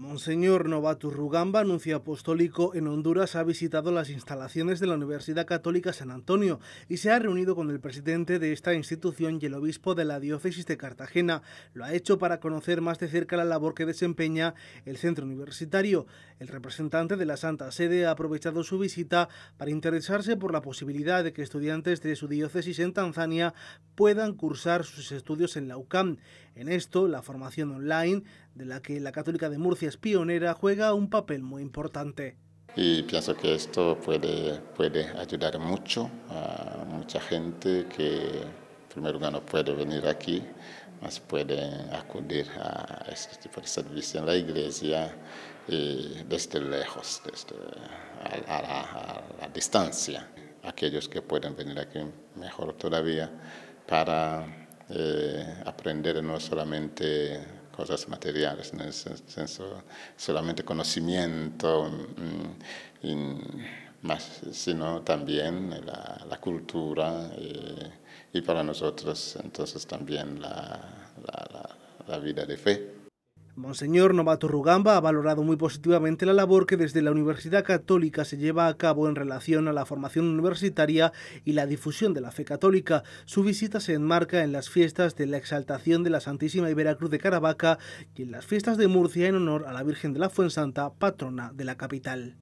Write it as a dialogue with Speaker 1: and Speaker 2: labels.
Speaker 1: Monseñor Novato Rugamba, anuncio apostólico en Honduras, ha visitado las instalaciones de la Universidad Católica San Antonio y se ha reunido con el presidente de esta institución y el obispo de la diócesis de Cartagena. Lo ha hecho para conocer más de cerca la labor que desempeña el centro universitario. El representante de la Santa Sede ha aprovechado su visita para interesarse por la posibilidad de que estudiantes de su diócesis en Tanzania puedan cursar sus estudios en la UCAM. En esto, la formación online, de la que la Católica de Murcia es pionera, juega un papel muy importante.
Speaker 2: Y pienso que esto puede, puede ayudar mucho a mucha gente que, en primer lugar, no puede venir aquí, ...más pueden acudir a este tipo de servicio en la iglesia desde lejos, desde a, a la distancia. Aquellos que pueden venir aquí mejor todavía para eh, aprender no solamente cosas materiales, en el sentido solamente conocimiento, mm, sino también la, cultura eh, y, para nosotros entonces también la vida de fe.
Speaker 1: Monseñor Novato Rugamba ha valorado muy positivamente la labor que desde la Universidad Católica se lleva a cabo en relación a la formación universitaria y la difusión de la fe católica. Su visita se enmarca en las fiestas de la exaltación de la Santísima y Cruz de Caravaca y en las fiestas de Murcia en honor a la Virgen de la Fuensanta, patrona de la capital.